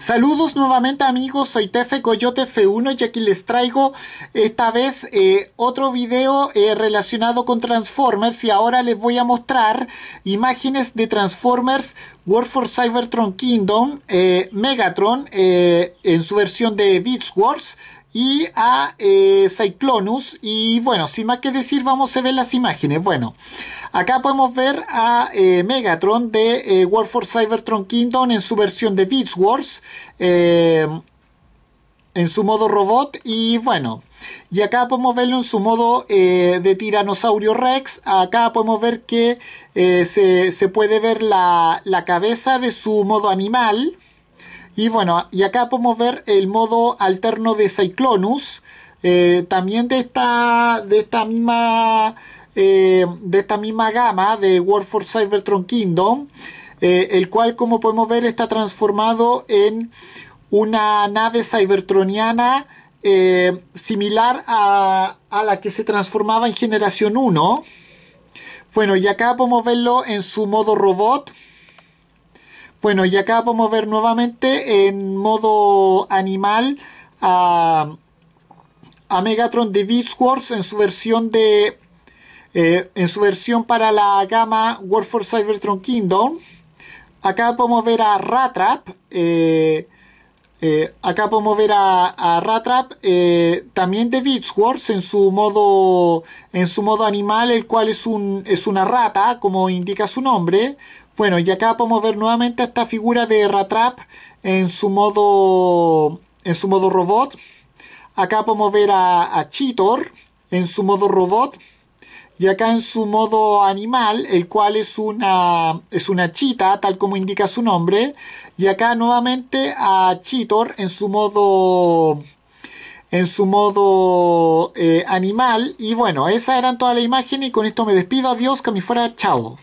Saludos nuevamente amigos, soy Tefe Coyote F1 y aquí les traigo esta vez eh, otro video eh, relacionado con Transformers y ahora les voy a mostrar imágenes de Transformers War for Cybertron Kingdom, eh, Megatron en su versión de Beats Wars, y a eh, Cyclonus. Y bueno, sin más que decir, vamos a ver las imágenes. Bueno, acá podemos ver a eh, Megatron de eh, War for Cybertron Kingdom en su versión de Beats Wars. en su modo robot y bueno y acá podemos verlo en su modo de tiranosaurio rex acá podemos ver que se, puede ver la, la cabeza de su modo animal y bueno, y acá podemos ver el modo alterno de Cyclonus, eh, también de esta, de esta misma... Eh, de esta misma gama de War for Cybertron Kingdom, eh, el cual como podemos ver está transformado en una nave cybertroniana similar a, a, la que se transformaba en generación 1. Bueno, y acá podemos verlo en su modo robot. Bueno, y acá podemos ver nuevamente en modo animal a, Megatron de Beast Wars en su versión de eh, en su versión para la gama War for Cybertron Kingdom. Acá podemos ver a Ratrap. Eh, eh, acá podemos ver a, Rat Ratrap eh, también de Beach Wars en su modo en su modo animal, el cual es un es una rata, como indica su nombre. Bueno, y acá podemos ver nuevamente a esta figura de Ratrap en su modo en su modo robot. Acá podemos ver a, a Cheetor en su modo robot y acá en su modo animal, el cual es una, es una chita, tal como indica su nombre, y acá nuevamente a Cheetor en su modo en su modo eh, animal y bueno, esa eran toda la imágenes y con esto me despido, adiós, que me fuera, chao.